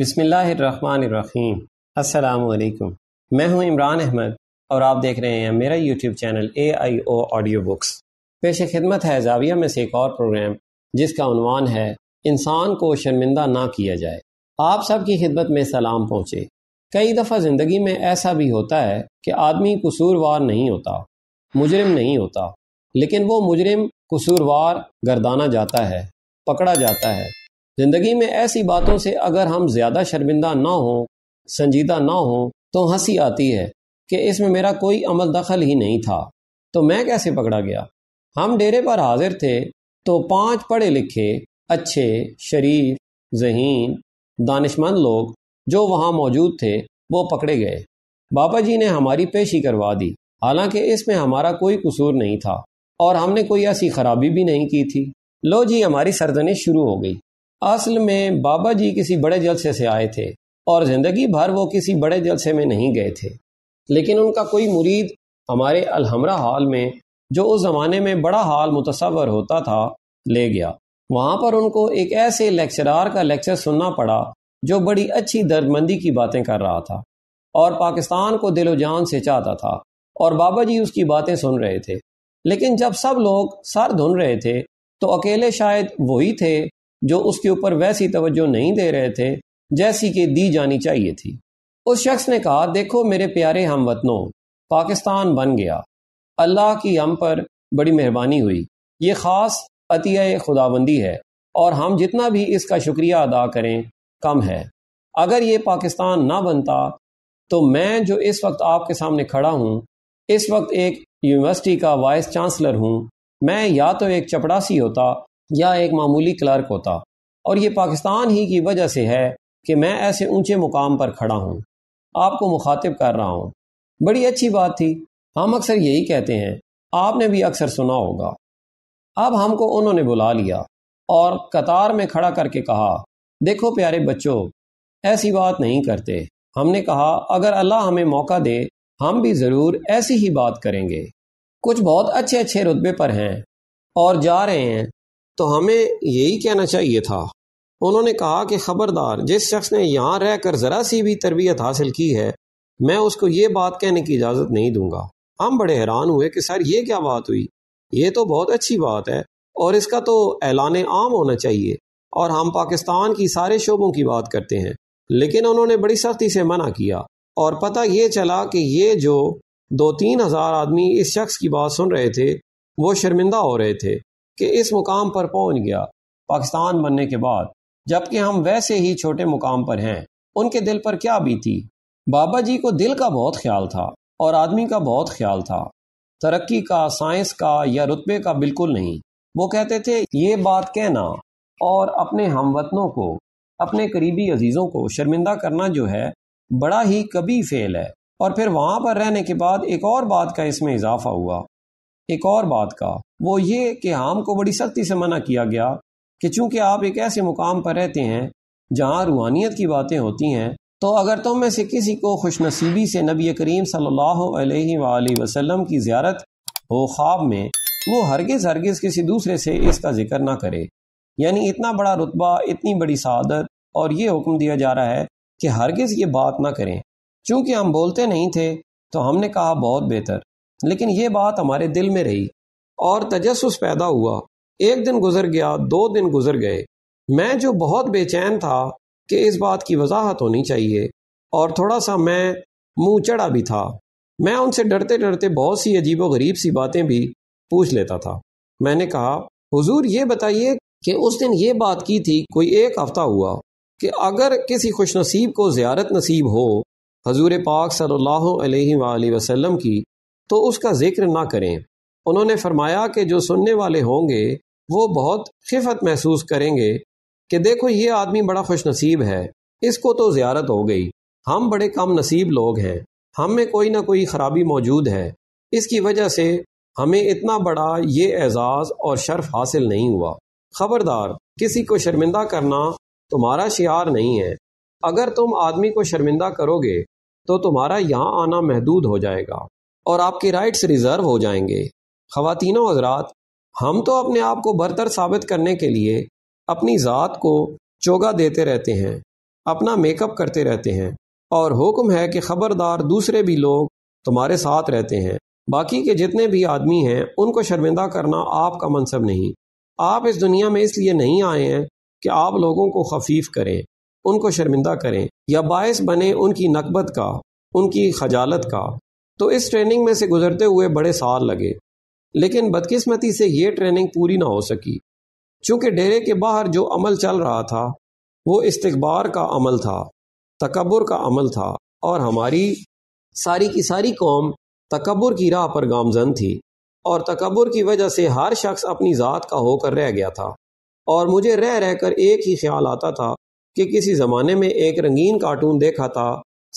बिसमीम् अल्लाम मैं हूं इमरान अहमद और आप देख रहे हैं मेरा YouTube channel A I O audio books पेश खिदमत है जाविया में से एक और प्रोग्राम जिसका उनवान है इंसान को शर्मिंदा ना किया जाए आप सब की खिदमत में सलाम पहुँचे कई दफ़ा ज़िंदगी में ऐसा भी होता है कि आदमी कसूरवार नहीं होता मुजरिम नहीं होता लेकिन वो मुजरिम कसूरवार गर्दाना जाता है पकड़ा जाता है जिंदगी में ऐसी बातों से अगर हम ज्यादा शर्मिंदा ना हों संजीदा ना हो तो हंसी आती है कि इसमें मेरा कोई अमल दखल ही नहीं था तो मैं कैसे पकड़ा गया हम डेरे पर हाजिर थे तो पांच पढ़े लिखे अच्छे शरीफ जहीन दानिशमंद लोग जो वहाँ मौजूद थे वो पकड़े गए बाबा जी ने हमारी पेशी करवा दी हालांकि इसमें हमारा कोई कसूर नहीं था और हमने कोई ऐसी खराबी भी नहीं की थी लो जी हमारी सरजनिश शुरू हो गई असल में बाबा जी किसी बड़े जलसे से आए थे और ज़िंदगी भर वो किसी बड़े जलसे में नहीं गए थे लेकिन उनका कोई मुरीद हमारे अलहमरा हाल में जो उस ज़माने में बड़ा हाल मुतसवर होता था ले गया वहाँ पर उनको एक ऐसे लेक्चरार का लेक्चर सुनना पड़ा जो बड़ी अच्छी दर्दमंदी की बातें कर रहा था और पाकिस्तान को दिलो जान से चाहता था और बाबा जी उसकी बातें सुन रहे थे लेकिन जब सब लोग सर धुन रहे थे तो अकेले शायद वही थे जो उसके ऊपर वैसी तवज्जो नहीं दे रहे थे जैसी कि दी जानी चाहिए थी उस शख्स ने कहा देखो मेरे प्यारे हम वतनों पाकिस्तान बन गया अल्लाह की हम पर बड़ी मेहरबानी हुई ये ख़ास अतिया खुदाबंदी है और हम जितना भी इसका शुक्रिया अदा करें कम है अगर ये पाकिस्तान ना बनता तो मैं जो इस वक्त आपके सामने खड़ा हूँ इस वक्त एक यूनिवर्सिटी का वाइस चांसलर हूँ मैं या तो एक चपड़ासी होता या एक मामूली क्लर्क होता और ये पाकिस्तान ही की वजह से है कि मैं ऐसे ऊंचे मुकाम पर खड़ा हूँ आपको मुखातिब कर रहा हूँ बड़ी अच्छी बात थी हम अक्सर यही कहते हैं आपने भी अक्सर सुना होगा अब हमको उन्होंने बुला लिया और कतार में खड़ा करके कहा देखो प्यारे बच्चों ऐसी बात नहीं करते हमने कहा अगर अल्लाह हमें मौका दे हम भी ज़रूर ऐसी ही बात करेंगे कुछ बहुत अच्छे अच्छे रुतबे पर हैं और जा रहे हैं तो हमें यही कहना चाहिए था उन्होंने कहा कि खबरदार जिस शख्स ने यहाँ रह कर ज़रा सी भी तरबियत हासिल की है मैं उसको ये बात कहने की इजाज़त नहीं दूंगा हम बड़े हैरान हुए कि सर ये क्या बात हुई ये तो बहुत अच्छी बात है और इसका तो ऐलान आम होना चाहिए और हम पाकिस्तान की सारे शोबों की बात करते हैं लेकिन उन्होंने बड़ी सख्ती से मना किया और पता ये चला कि ये जो दो तीन हज़ार आदमी इस शख्स की बात सुन रहे थे वो शर्मिंदा हो रहे थे कि इस मुकाम पर पहुंच गया पाकिस्तान बनने के बाद जबकि हम वैसे ही छोटे मुकाम पर हैं उनके दिल पर क्या बीती बाबा जी को दिल का बहुत ख्याल था और आदमी का बहुत ख्याल था तरक्की का साइंस का या रुतबे का बिल्कुल नहीं वो कहते थे ये बात कहना और अपने हम वतनों को अपने करीबी अजीज़ों को शर्मिंदा करना जो है बड़ा ही कभी फेल है और फिर वहां पर रहने के बाद एक और बात का इसमें इजाफा हुआ एक और बात का वो ये कि हाम को बड़ी सख्ती से मना किया गया कि चूंकि आप एक ऐसे मुकाम पर रहते हैं जहाँ रूहानियत की बातें होती हैं तो अगर तुम में से किसी को खुशनसीबी से नबी करीम सल्लल्लाहु वसलम वसल्लम की ज्यारत हो ख्वाब में वो हरगिज़ हरगिज़ किसी दूसरे से इसका जिक्र ना करे यानी इतना बड़ा रुतबा इतनी बड़ी सदत और ये हुक्म दिया जा रहा है कि हरगिज़ ये बात ना करें चूँकि हम बोलते नहीं थे तो हमने कहा बहुत बेहतर लेकिन ये बात हमारे दिल में रही और तजस पैदा हुआ एक दिन गुजर गया दो दिन गुजर गए मैं जो बहुत बेचैन था कि इस बात की वजाहत होनी चाहिए और थोड़ा सा मैं मुंह चढ़ा भी था मैं उनसे डरते डरते बहुत सी अजीब गरीब सी बातें भी पूछ लेता था मैंने कहा हुजूर ये बताइए कि उस दिन ये बात की थी कोई एक हफ्ता हुआ कि अगर किसी खुशनसीब को ज़्यारत नसीब हो हजूर पाक सल्ला वसलम की तो उसका जिक्र ना करें उन्होंने फरमाया कि जो सुनने वाले होंगे वो बहुत खिफत महसूस करेंगे कि देखो ये आदमी बड़ा खुश नसीब है इसको तो ज़्यारत हो गई हम बड़े कम नसीब लोग हैं हम में कोई ना कोई ख़राबी मौजूद है इसकी वजह से हमें इतना बड़ा ये एजाज़ और शर्फ हासिल नहीं हुआ खबरदार किसी को शर्मिंदा करना तुम्हारा शियार नहीं है अगर तुम आदमी को शर्मिंदा करोगे तो तुम्हारा यहाँ आना महदूद हो जाएगा और आपके राइट्स रिजर्व हो जाएंगे खातिनों हजरात हम तो अपने आप को बरतर साबित करने के लिए अपनी ज़ात को चोगा देते रहते हैं अपना मेकअप करते रहते हैं और हुक्म है कि ख़बरदार दूसरे भी लोग तुम्हारे साथ रहते हैं बाकी के जितने भी आदमी हैं उनको शर्मिंदा करना आपका मनसब नहीं आप इस दुनिया में इसलिए नहीं आए हैं कि आप लोगों को खफीफ करें उनको शर्मिंदा करें या बायस बने उनकी नकबत का उनकी खजालत का तो इस ट्रेनिंग में से गुजरते हुए बड़े साल लगे लेकिन बदकिस्मती से ये ट्रेनिंग पूरी ना हो सकी चूंकि डेरे के बाहर जो अमल चल रहा था वो इस्तबार का अमल था तकबर का अमल था और हमारी सारी की सारी कौम तकबर की राह पर गामजन थी और तकबर की वजह से हर शख्स अपनी ज़ात का होकर रह गया था और मुझे रह रहकर एक ही ख्याल आता था कि किसी ज़माने में एक रंगीन कार्टून देखा था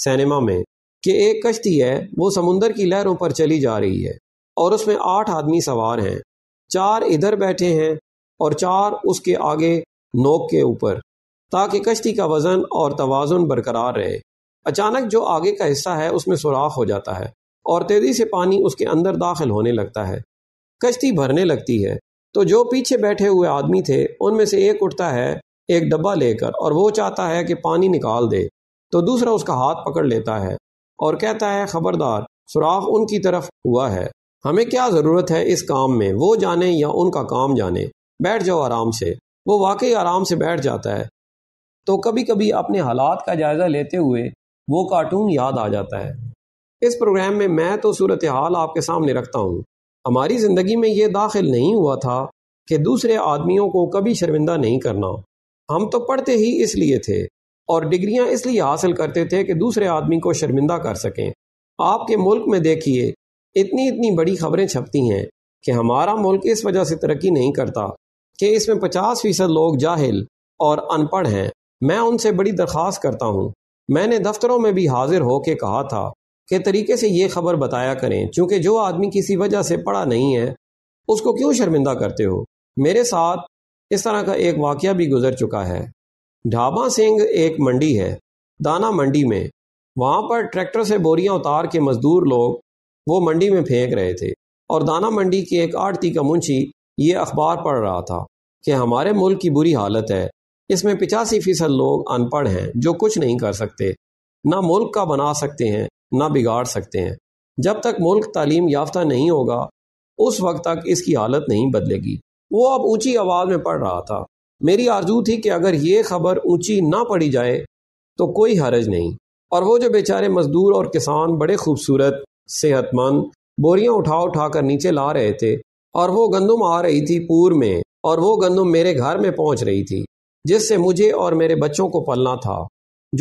सिनेमा में कि एक कश्ती है वो समुंदर की लहरों पर चली जा रही है और उसमें आठ आदमी सवार हैं चार इधर बैठे हैं और चार उसके आगे नोक के ऊपर ताकि कश्ती का वजन और तोज़ुन बरकरार रहे अचानक जो आगे का हिस्सा है उसमें सुराख हो जाता है और तेज़ी से पानी उसके अंदर दाखिल होने लगता है कश्ती भरने लगती है तो जो पीछे बैठे हुए आदमी थे उनमें से एक उठता है एक डब्बा लेकर और वो चाहता है कि पानी निकाल दे तो दूसरा उसका हाथ पकड़ लेता है और कहता है खबरदार सुराख उनकी तरफ हुआ है हमें क्या ज़रूरत है इस काम में वो जाने या उनका काम जाने बैठ जाओ आराम से वो वाकई आराम से बैठ जाता है तो कभी कभी अपने हालात का जायज़ा लेते हुए वो कार्टून याद आ जाता है इस प्रोग्राम में मैं तो सूरत हाल आपके सामने रखता हूँ हमारी ज़िंदगी में ये दाखिल नहीं हुआ था कि दूसरे आदमियों को कभी शर्मिंदा नहीं करना हम तो पढ़ते ही इसलिए थे और डिग्रियां इसलिए हासिल करते थे कि दूसरे आदमी को शर्मिंदा कर सकें आपके मुल्क में देखिए इतनी इतनी बड़ी खबरें छपती हैं कि हमारा मुल्क इस वजह से तरक्की नहीं करता कि इसमें पचास फीसद लोग जाहिल और अनपढ़ हैं मैं उनसे बड़ी दरख्वास्त करता हूँ मैंने दफ्तरों में भी हाजिर होके कहा था कि तरीके से ये खबर बताया करें क्योंकि जो आदमी किसी वजह से पढ़ा नहीं है उसको क्यों शर्मिंदा करते हो मेरे साथ इस तरह का एक वाक्य भी गुजर चुका है ढाबा सिंह एक मंडी है दाना मंडी में वहाँ पर ट्रैक्टर से बोरियां उतार के मजदूर लोग वो मंडी में फेंक रहे थे और दाना मंडी की एक आड़ती का मुंशी ये अखबार पढ़ रहा था कि हमारे मुल्क की बुरी हालत है इसमें पिचासी फीसद लोग अनपढ़ हैं जो कुछ नहीं कर सकते ना मुल्क का बना सकते हैं ना बिगाड़ सकते हैं जब तक मुल्क तालीम याफ्ता नहीं होगा उस वक्त तक इसकी हालत नहीं बदलेगी वो अब ऊंची आवाज में पढ़ रहा था मेरी आरजू थी कि अगर ये खबर ऊंची ना पड़ी जाए तो कोई हरज नहीं और वो जो बेचारे मजदूर और किसान बड़े खूबसूरत सेहतमंद बोरियां उठा उठा कर नीचे ला रहे थे और वो गंदम आ रही थी पूर में और वो गंदम मेरे घर में पहुंच रही थी जिससे मुझे और मेरे बच्चों को पलना था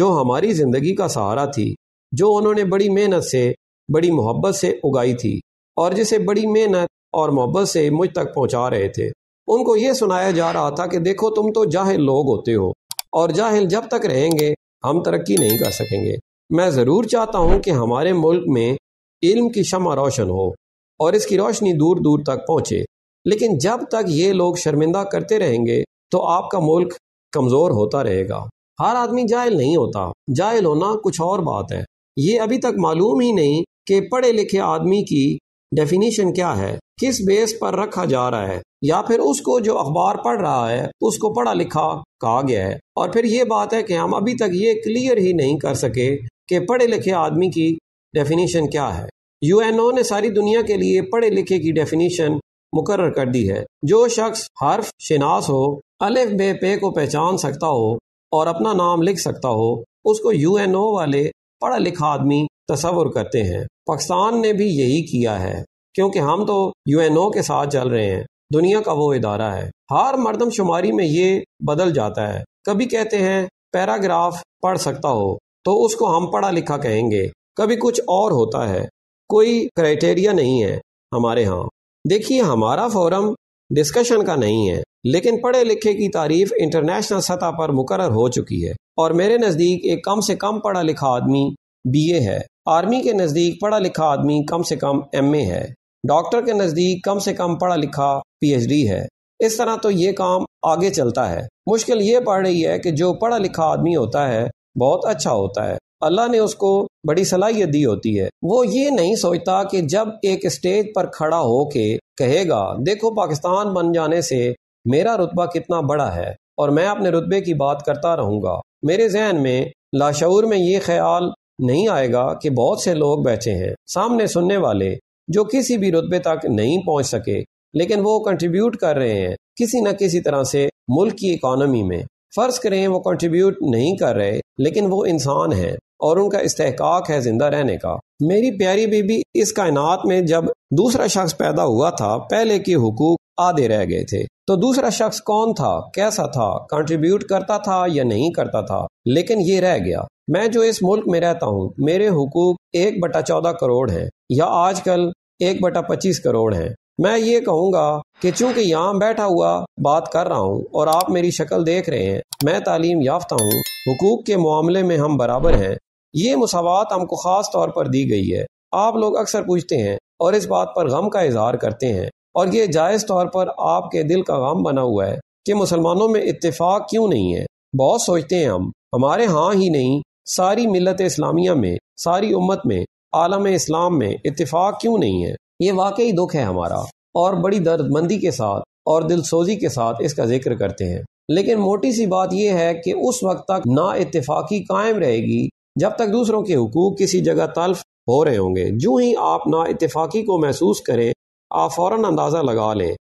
जो हमारी जिंदगी का सहारा थी जो उन्होंने बड़ी मेहनत से बड़ी मोहब्बत से उगाई थी और जिसे बड़ी मेहनत और मोहब्बत से मुझ तक पहुंचा रहे थे उनको ये सुनाया जा रहा था कि देखो तुम तो जाहिल लोग होते हो और जाहिल जब तक रहेंगे हम तरक्की नहीं कर सकेंगे मैं ज़रूर चाहता हूँ कि हमारे मुल्क में इल्म की शमा रोशन हो और इसकी रोशनी दूर दूर तक पहुँचे लेकिन जब तक ये लोग शर्मिंदा करते रहेंगे तो आपका मुल्क कमज़ोर होता रहेगा हर आदमी जाहिल नहीं होता जाहिल होना कुछ और बात है ये अभी तक मालूम ही नहीं कि पढ़े लिखे आदमी की डेफिनेशन क्या है किस बेस पर रखा जा रहा है या फिर उसको जो अखबार पढ़ रहा है उसको पढ़ा लिखा कहा गया है और फिर ये बात है कि हम अभी तक ये क्लियर ही नहीं कर सके कि पढ़े लिखे आदमी की डेफिनेशन क्या है यूएनओ ने सारी दुनिया के लिए पढ़े लिखे की डेफिनेशन मुकर कर दी है जो शख्स हर्फ शिनास हो अलिफ बे पे को पहचान सकता हो और अपना नाम लिख सकता हो उसको यूएनओ वाले पढ़ा लिखा आदमी तस्वर करते हैं पाकिस्तान ने भी यही किया है क्योंकि हम तो यूएनओ के साथ चल रहे हैं दुनिया का वो इदारा है हर मरदम शुमारी में ये बदल जाता है कभी कहते हैं पैराग्राफ पढ़ सकता हो तो उसको हम पढ़ा लिखा कहेंगे कभी कुछ और होता है कोई क्राइटेरिया नहीं है हमारे यहाँ देखिए हमारा फोरम डिस्कशन का नहीं है लेकिन पढ़े लिखे की तारीफ इंटरनेशनल सतह पर मुकर हो चुकी है और मेरे नज़दीक एक कम से कम पढ़ा लिखा आदमी बी ए है आर्मी के नज़दीक पढ़ा लिखा आदमी कम से कम एम ए है डॉक्टर के नज़दीक कम से कम पढ़ा लिखा पीएचडी है इस तरह तो ये काम आगे चलता है मुश्किल ये पड़ रही है कि जो पढ़ा लिखा आदमी होता है बहुत अच्छा होता है अल्लाह ने उसको बड़ी सलाहियत दी होती है वो ये नहीं सोचता कि जब एक स्टेज पर खड़ा हो के कहेगा देखो पाकिस्तान बन जाने से मेरा रुतबा कितना बड़ा है और मैं अपने रुतबे की बात करता रहूंगा मेरे जहन में लाशूर में ये ख्याल नहीं आएगा कि बहुत से लोग बैठे हैं सामने सुनने वाले जो किसी भी रुतबे तक नहीं पहुंच सके लेकिन वो कंट्रीब्यूट कर रहे हैं किसी न किसी तरह से मुल्क की इकोनॉमी में फर्ज करें वो कंट्रीब्यूट नहीं कर रहे लेकिन वो इंसान है और उनका इस्तेकाक है जिंदा रहने का मेरी प्यारी बीबी इस कायनात में जब दूसरा शख्स पैदा हुआ था पहले के हकूक आधे रह गए थे तो दूसरा शख्स कौन था कैसा था कंट्रीब्यूट करता था या नहीं करता था लेकिन ये रह गया मैं जो इस मुल्क में रहता हूँ मेरे हुकूक एक बटा चौदह करोड़ हैं या आजकल एक बटा पच्चीस करोड़ है मैं ये कहूँगा कि चूंकि यहाँ बैठा हुआ बात कर रहा हूँ और आप मेरी शक्ल देख रहे हैं मैं तालीम याफ्ता हूँ हकूक के मामले में हम बराबर हैं ये मसावत हमको ख़ास तौर पर दी गई है आप लोग अक्सर पूछते हैं और इस बात पर गम का इजहार करते हैं और ये जायज़ तौर पर आपके दिल का गम बना हुआ है कि मुसलमानों में इतफाक क्यों नहीं है बहुत सोचते हैं हम हमारे हाँ ही नहीं सारी मिलत इस्लामिया में सारी उम्मत में आलम इस्लाम में इतफाक़ क्यों नहीं है ये वाकई दुख है हमारा और बड़ी दर्दमंदी के साथ और दिलसोजी के साथ इसका जिक्र करते हैं लेकिन मोटी सी बात यह है कि उस वक्त तक ना इतफाक़ी कायम रहेगी जब तक दूसरों के हकूक किसी जगह तल्फ हो रहे होंगे जो ही आप ना इतफाक़ी को महसूस करें आप फ़ौर अंदाज़ा लगा लें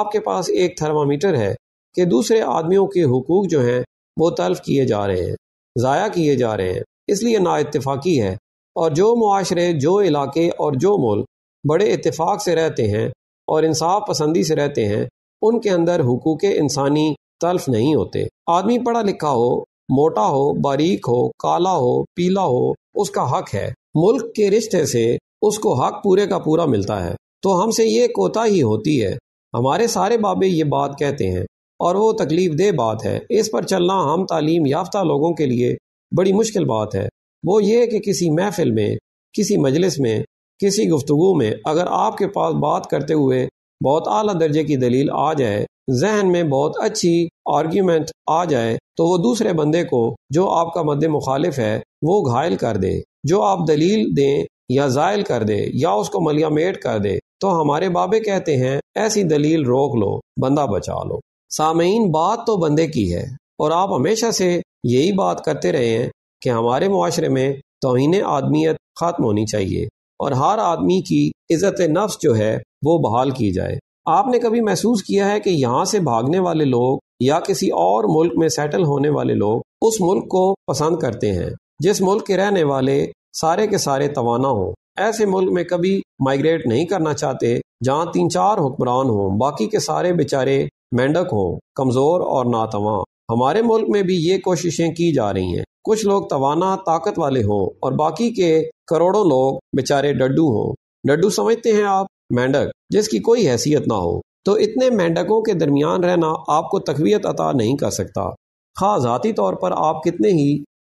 आपके पास एक थर्मामीटर है कि दूसरे आदमियों के हकूक जो है वो तल्फ किए जा रहे हैं ज़ाया किए जा रहे हैं इसलिए ना इतफाक़ी है और जो माशरे जो इलाके और जो मुल्क बड़े इतफाक़ से रहते हैं और इंसाफ पसंदी से रहते हैं उनके अंदर हकूक़ इंसानी तल्फ नहीं होते आदमी पढ़ा लिखा हो मोटा हो बारीक हो काला हो पीला हो उसका हक है मुल्क के रिश्ते से उसको हक पूरे का पूरा मिलता है तो हमसे ये कोता ही होती है हमारे सारे बाबे ये बात कहते हैं और वो तकलीफ दे बात है इस पर चलना हम तालीम याफ्ता लोगों के लिए बड़ी मुश्किल बात है वो ये कि किसी महफिल में किसी मजलिस में किसी गुफ्तु में अगर आपके पास बात करते हुए बहुत अली दर्जे की दलील आ जाए जहन में बहुत अच्छी आर्ग्यूमेंट आ जाए तो वो दूसरे बंदे को जो आपका मद मुखालिफ है वो घायल कर दे जो आप दलील दे या जायल कर दे या उसको मलियामेट कर दे तो हमारे बाबे कहते हैं ऐसी दलील रोक लो बंदा बचा लो सामीन बात तो बंदे की है और आप हमेशा से यही बात करते रहे हैं कि हमारे माशरे में तोहन आदमियत ख़त्म होनी चाहिए और हर आदमी की इज़्ज़त नफ्स जो है वो बहाल की जाए आपने कभी महसूस किया है कि यहाँ से भागने वाले लोग या किसी और मुल्क में सेटल होने वाले लोग उस मुल्क को पसंद करते हैं जिस मुल्क के रहने वाले सारे के सारे तोाना हो ऐसे मुल्क में कभी माइग्रेट नहीं करना चाहते जहाँ तीन चार हुक्मरान हों बाकी के सारे बेचारे मेंढक हों कमज़ोर और नातवा हमारे मुल्क में भी ये कोशिशें की जा रही है कुछ लोग तवाना ताकत वाले हों और बाकी के करोड़ों लोग बेचारे डड्डू हों डड्डू समझते हैं आप मेंढक जिसकी कोई हैसियत ना हो तो इतने मेंढकों के दरमियान रहना आपको तकवीत अता नहीं कर सकता खा ज़ाती तौर पर आप कितने ही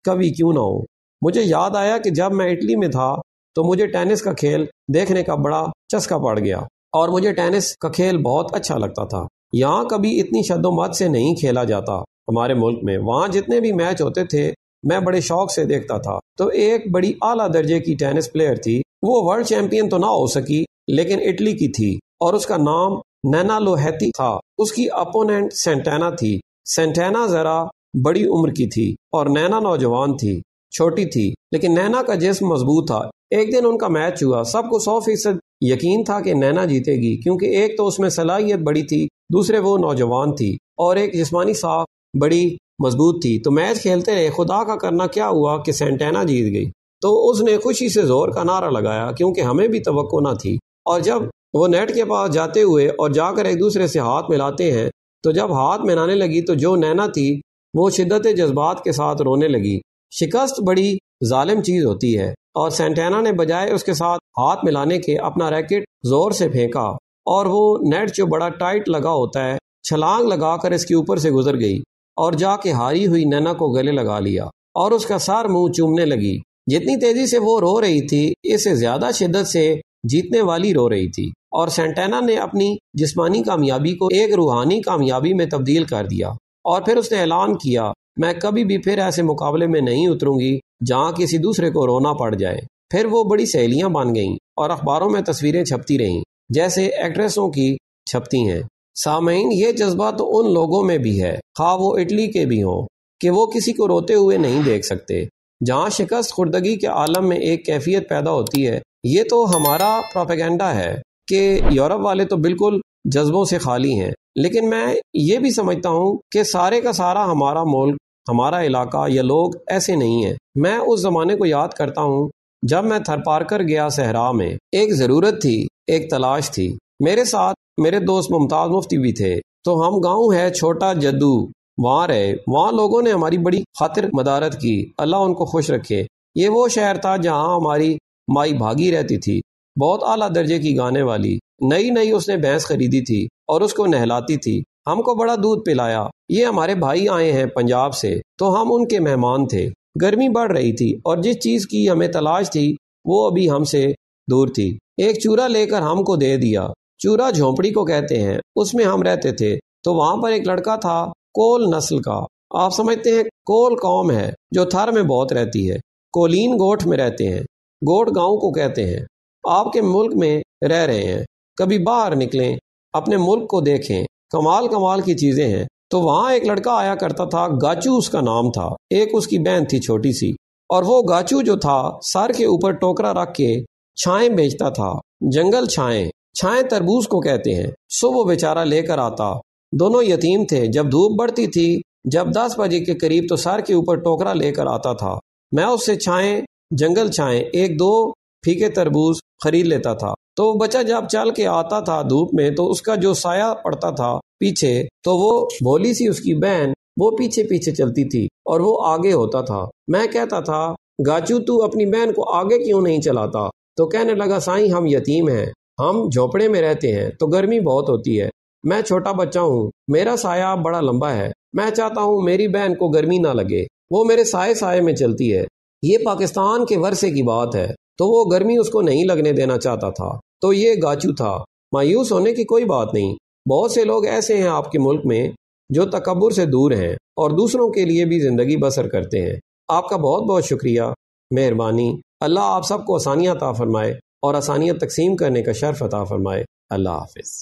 कभी क्यों ना हो मुझे याद आया कि जब मैं इटली में था तो मुझे टेनिस का खेल देखने का बड़ा चस्का पड़ गया और मुझे टेनिस का खेल बहुत अच्छा लगता था यहाँ कभी इतनी शदोमत से नहीं खेला जाता हमारे मुल्क में वहाँ जितने भी मैच होते थे मैं बड़े शौक से देखता था तो एक बड़ी आला दर्जे की टेनिस प्लेयर थी वो वर्ल्ड चैंपियन तो ना हो सकी लेकिन इटली की थी और उसका नाम नैना लोहैती था उसकी अपोनेंट सेंटेना थी सेंटेना जरा बड़ी उम्र की थी और नैना नौजवान थी छोटी थी लेकिन नैना का जिसम मजबूत था एक दिन उनका मैच हुआ सबको सौ फीसद यकीन था कि नैना जीतेगी क्योंकि एक तो उसमें सलाहियत बड़ी थी दूसरे वो नौजवान थी और एक जिस्मानी साख बड़ी मजबूत थी तो मैच खेलते रहे खुदा का करना क्या हुआ कि सेंटेना जीत गई तो उसने खुशी से जोर का नारा लगाया क्योंकि हमें भी तो ना थी और जब वो नेट के पास जाते हुए और जाकर एक दूसरे से हाथ मिलाते हैं तो जब हाथ मिलाने लगी तो जो नैना थी वो शिद्दत जज्बात के साथ रोने लगी शिकस्त बड़ी जालिम चीज़ होती है और सेंटेना ने बजाय उसके साथ हाथ मिलाने के अपना रैकेट जोर से फेंका और वो नेट जो बड़ा टाइट लगा होता है छलांग लगाकर इसके ऊपर से गुजर गई और जाके हारी हुई नैना को गले लगा लिया और उसका सार मुंह चूमने लगी जितनी तेजी से वो रो रही थी इससे ज्यादा शिद्दत से जीतने वाली रो रही थी और सेंटेना ने अपनी जिस्मानी कामयाबी को एक रूहानी कामयाबी में तब्दील कर दिया और फिर उसने ऐलान किया मैं कभी भी फिर ऐसे मुकाबले में नहीं उतरूंगी जहाँ किसी दूसरे को रोना पड़ जाए फिर वो बड़ी सहेलियां बन गईं और अखबारों में तस्वीरें छपती रहीं जैसे एक्ट्रेसों की छपती हैं सामीन ये जज्बा तो उन लोगों में भी है खा वो इटली के भी हों कि वो किसी को रोते हुए नहीं देख सकते जहाँ शिकस्त खुर्दगी के आलम में एक कैफियत पैदा होती है ये तो हमारा प्रोपेगेंडा है कि यूरोप वाले तो बिल्कुल जज्बों से खाली हैं लेकिन मैं ये भी समझता हूँ कि सारे का सारा हमारा मुल्क हमारा इलाका या लोग ऐसे नहीं है मैं उस ज़माने को याद करता हूँ जब मैं थरपारकर गया सहरा में एक ज़रूरत थी एक तलाश थी मेरे साथ मेरे दोस्त मुमताज मुफ्ती भी थे तो हम गाँव है छोटा जद्दू वहाँ रहे वहाँ लोगों ने हमारी बड़ी खातिर मदारत की अल्लाह उनको खुश रखे ये वो शहर था जहाँ हमारी माई भागी रहती थी बहुत आला दर्जे की गाने वाली नई नई उसने भैंस खरीदी थी और उसको नहलाती थी हमको बड़ा दूध पिलाया ये हमारे भाई आए हैं पंजाब से तो हम उनके मेहमान थे गर्मी बढ़ रही थी और जिस चीज़ की हमें तलाश थी वो अभी हमसे दूर थी एक चूरा लेकर हमको दे दिया चूरा झोंपड़ी को कहते हैं उसमें हम रहते थे तो वहां पर एक लड़का था कोल नस्ल का आप समझते हैं कोल कौम है जो थर में बहुत रहती है कोलीन गोठ में रहते हैं गोट गांव को कहते हैं आपके मुल्क में रह रहे हैं कभी बाहर निकलें अपने मुल्क को देखें कमाल कमाल की चीज़ें हैं तो वहाँ एक लड़का आया करता था गाचू उसका नाम था एक उसकी बहन थी छोटी सी और वो गाचू जो था सर के ऊपर टोकरा रख के छाए बेचता था जंगल छाए छाए तरबूज को कहते हैं सो वो बेचारा लेकर आता दोनों यतीम थे जब धूप बढ़ती थी जब दस बजे के करीब तो सर के ऊपर टोकरा लेकर आता था मैं उससे छाए जंगल छाए एक दो फीके तरबूज खरीद लेता था तो बच्चा जब चल के आता था धूप में तो उसका जो साया पड़ता था पीछे तो वो भोली सी उसकी बहन वो पीछे पीछे चलती थी और वो आगे होता था मैं कहता था गाचू तू अपनी बहन को आगे क्यों नहीं चलाता तो कहने लगा साई हम यतीम हैं हम झोपड़े में रहते हैं तो गर्मी बहुत होती है मैं छोटा बच्चा हूँ मेरा साया बड़ा लंबा है मैं चाहता हूँ मेरी बहन को गर्मी ना लगे वो मेरे साय साय में चलती है ये पाकिस्तान के वर्षे की बात है तो वो गर्मी उसको नहीं लगने देना चाहता था तो ये गाचू था मायूस होने की कोई बात नहीं बहुत से लोग ऐसे हैं आपके मुल्क में जो तकबर से दूर हैं और दूसरों के लिए भी ज़िंदगी बसर करते हैं आपका बहुत बहुत शुक्रिया मेहरबानी अल्लाह आप सबको आसानियाँ ता फरमाए और आसानियत तकसीम करने का शर्फ अता फ़रमाए अल्लाह हाफिज़